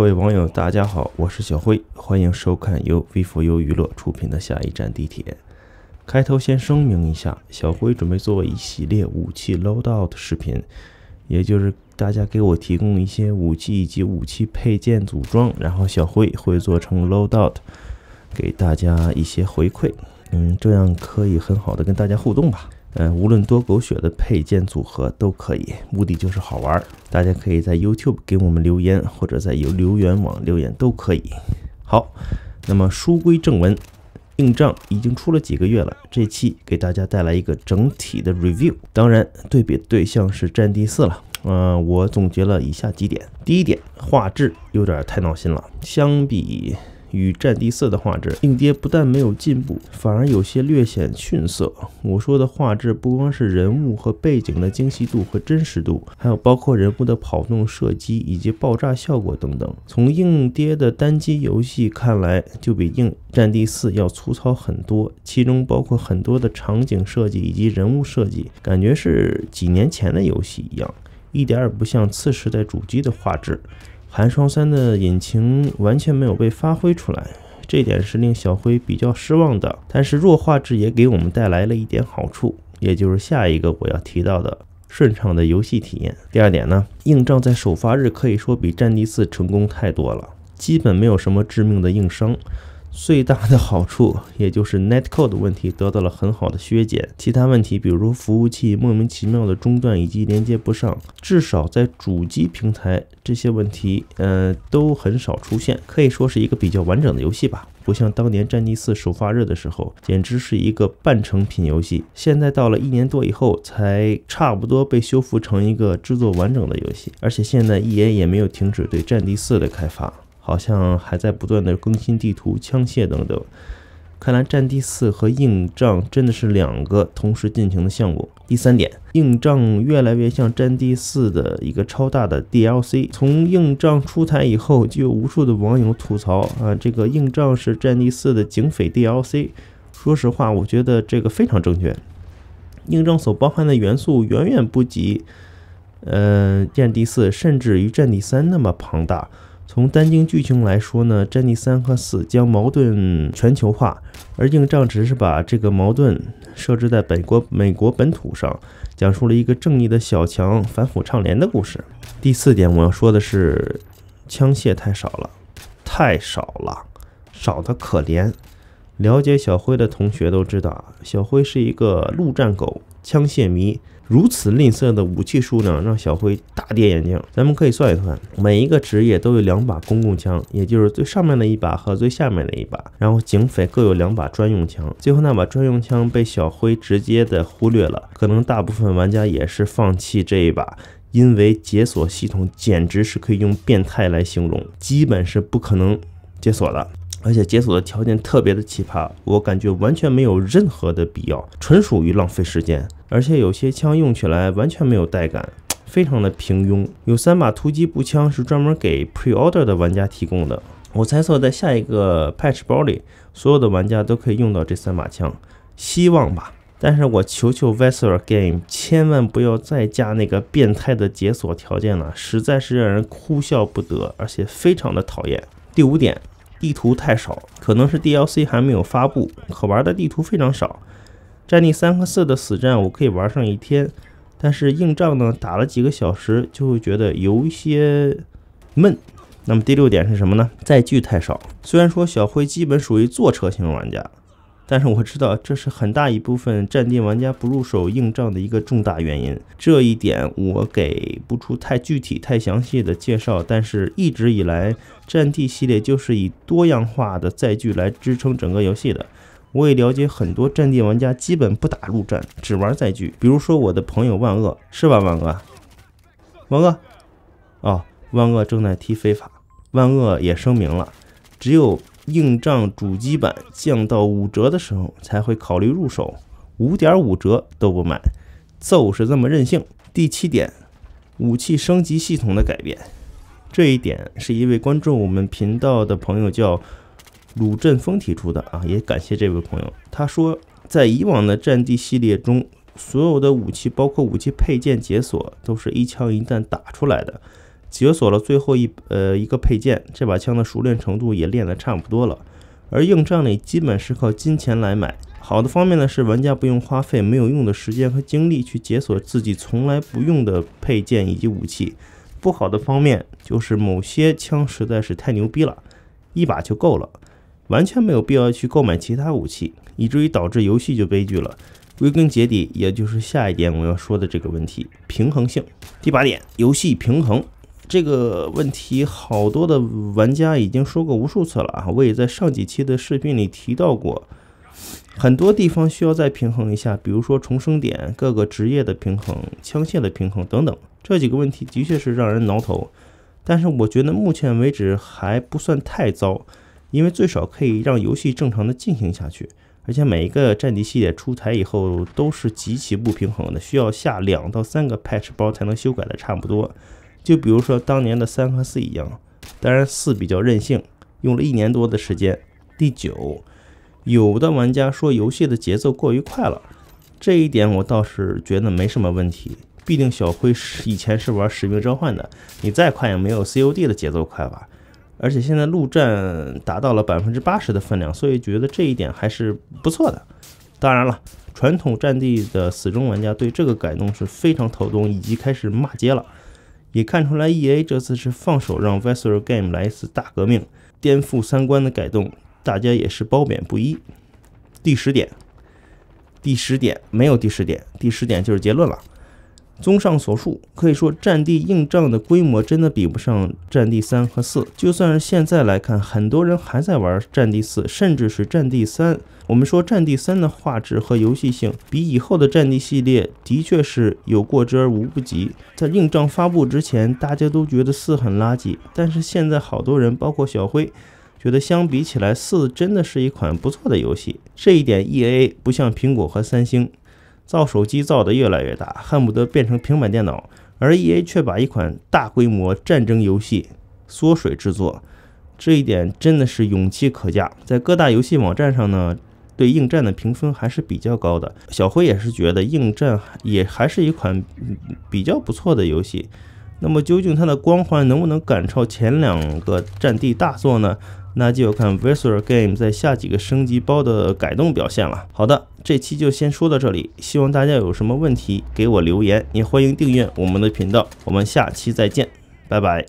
各位网友，大家好，我是小辉，欢迎收看由 V 福 u 娱乐出品的《下一站地铁》。开头先声明一下，小辉准备做一系列武器 loadout 的视频，也就是大家给我提供一些武器以及武器配件组装，然后小辉会做成 loadout，给大家一些回馈。嗯，这样可以很好的跟大家互动吧。呃，无论多狗血的配件组合都可以，目的就是好玩。大家可以在 YouTube 给我们留言，或者在有留言网留言都可以。好，那么书归正文，硬仗已经出了几个月了，这期给大家带来一个整体的 review。当然，对比对象是战地四了。嗯，我总结了以下几点：第一点，画质有点太闹心了，相比。与《战地四》的画质，硬爹不但没有进步，反而有些略显逊色。我说的画质，不光是人物和背景的精细度和真实度，还有包括人物的跑动、射击以及爆炸效果等等。从硬爹的单机游戏看来，就比硬《战地四》要粗糙很多，其中包括很多的场景设计以及人物设计，感觉是几年前的游戏一样，一点也不像次时代主机的画质。寒霜三的引擎完全没有被发挥出来，这点是令小辉比较失望的。但是弱画质也给我们带来了一点好处，也就是下一个我要提到的顺畅的游戏体验。第二点呢，硬仗在首发日可以说比战地四成功太多了，基本没有什么致命的硬伤。最大的好处，也就是 Netcode 问题得到了很好的削减。其他问题，比如服务器莫名其妙的中断以及连接不上，至少在主机平台这些问题，嗯，都很少出现。可以说是一个比较完整的游戏吧。不像当年《战地四》首发热的时候，简直是一个半成品游戏。现在到了一年多以后，才差不多被修复成一个制作完整的游戏。而且现在 EA 也没有停止对《战地四》的开发。好像还在不断的更新地图、枪械等等，看来《战地四》和《硬仗》真的是两个同时进行的项目。第三点，《硬仗》越来越像《战地四》的一个超大的 DLC。从《硬仗》出台以后，就有无数的网友吐槽啊，这个《硬仗》是《战地四》的警匪 DLC。说实话，我觉得这个非常正确，《硬仗》所包含的元素远远不及，呃，《战地四》甚至于《战地三》那么庞大。从单晶剧情来说呢，战地三和四将矛盾全球化，而硬仗只是把这个矛盾设置在本国美国本土上，讲述了一个正义的小强反腐倡廉的故事。第四点我要说的是，枪械太少了，太少了，少的可怜。了解小辉的同学都知道，小辉是一个陆战狗。枪械迷如此吝啬的武器数量让小辉大跌眼镜。咱们可以算一算，每一个职业都有两把公共枪，也就是最上面的一把和最下面的一把，然后警匪各有两把专用枪。最后那把专用枪被小辉直接的忽略了，可能大部分玩家也是放弃这一把，因为解锁系统简直是可以用变态来形容，基本是不可能解锁的。而且解锁的条件特别的奇葩，我感觉完全没有任何的必要，纯属于浪费时间。而且有些枪用起来完全没有带感，非常的平庸。有三把突击步枪是专门给 pre-order 的玩家提供的，我猜测在下一个 patch 包里，所有的玩家都可以用到这三把枪，希望吧。但是我求求 v e s s e r l Game，千万不要再加那个变态的解锁条件了，实在是让人哭笑不得，而且非常的讨厌。第五点。地图太少，可能是 DLC 还没有发布，可玩的地图非常少。战地三和四的死战我可以玩上一天，但是硬仗呢，打了几个小时就会觉得有一些闷。那么第六点是什么呢？载具太少。虽然说小辉基本属于坐车型玩家。但是我知道，这是很大一部分战地玩家不入手硬仗的一个重大原因。这一点我给不出太具体、太详细的介绍，但是一直以来，战地系列就是以多样化的载具来支撑整个游戏的。我也了解很多战地玩家基本不打陆战，只玩载具。比如说我的朋友万恶，是吧，万恶？万哥？哦，万恶正在踢非法。万恶也声明了，只有。硬仗主机版降到五折的时候才会考虑入手，五点五折都不买，揍是这么任性。第七点，武器升级系统的改变，这一点是一位关注我们频道的朋友叫鲁振峰提出的啊，也感谢这位朋友。他说，在以往的战地系列中，所有的武器包括武器配件解锁都是一枪一弹打出来的。解锁了最后一呃一个配件，这把枪的熟练程度也练得差不多了。而硬仗呢，基本是靠金钱来买。好的方面呢是玩家不用花费没有用的时间和精力去解锁自己从来不用的配件以及武器。不好的方面就是某些枪实在是太牛逼了，一把就够了，完全没有必要去购买其他武器，以至于导致游戏就悲剧了。归根结底也就是下一点我要说的这个问题：平衡性。第八点，游戏平衡。这个问题好多的玩家已经说过无数次了啊！我也在上几期的视频里提到过，很多地方需要再平衡一下，比如说重生点、各个职业的平衡、枪械的平衡等等。这几个问题的确是让人挠头，但是我觉得目前为止还不算太糟，因为最少可以让游戏正常的进行下去。而且每一个战地系列出台以后都是极其不平衡的，需要下两到三个 patch 包才能修改的差不多。就比如说当年的三和四一样，当然四比较任性，用了一年多的时间。第九，有的玩家说游戏的节奏过于快了，这一点我倒是觉得没什么问题，毕竟小辉是以前是玩《使命召唤》的，你再快也没有 COD 的节奏快吧。而且现在陆战达到了百分之八十的分量，所以觉得这一点还是不错的。当然了，传统战地的死忠玩家对这个改动是非常头痛，以及开始骂街了。也看出来，E A 这次是放手让 v i s t u a l Game 来一次大革命，颠覆三观的改动，大家也是褒贬不一。第十点，第十点没有第十点，第十点就是结论了。综上所述，可以说《战地硬仗》的规模真的比不上《战地三》和《四》。就算是现在来看，很多人还在玩《战地四》，甚至是《战地三》。我们说，《战地三》的画质和游戏性比以后的《战地》系列的确是有过之而无不及。在硬仗发布之前，大家都觉得四很垃圾，但是现在好多人，包括小辉，觉得相比起来，四真的是一款不错的游戏。这一点，E A 不像苹果和三星。造手机造得越来越大，恨不得变成平板电脑，而 EA 却把一款大规模战争游戏缩水制作，这一点真的是勇气可嘉。在各大游戏网站上呢，对《应战》的评分还是比较高的。小辉也是觉得《应战》也还是一款比较不错的游戏。那么，究竟它的光环能不能赶超前两个战地大作呢？那就看 Visor Game 在下几个升级包的改动表现了。好的，这期就先说到这里，希望大家有什么问题给我留言，也欢迎订阅我们的频道。我们下期再见，拜拜。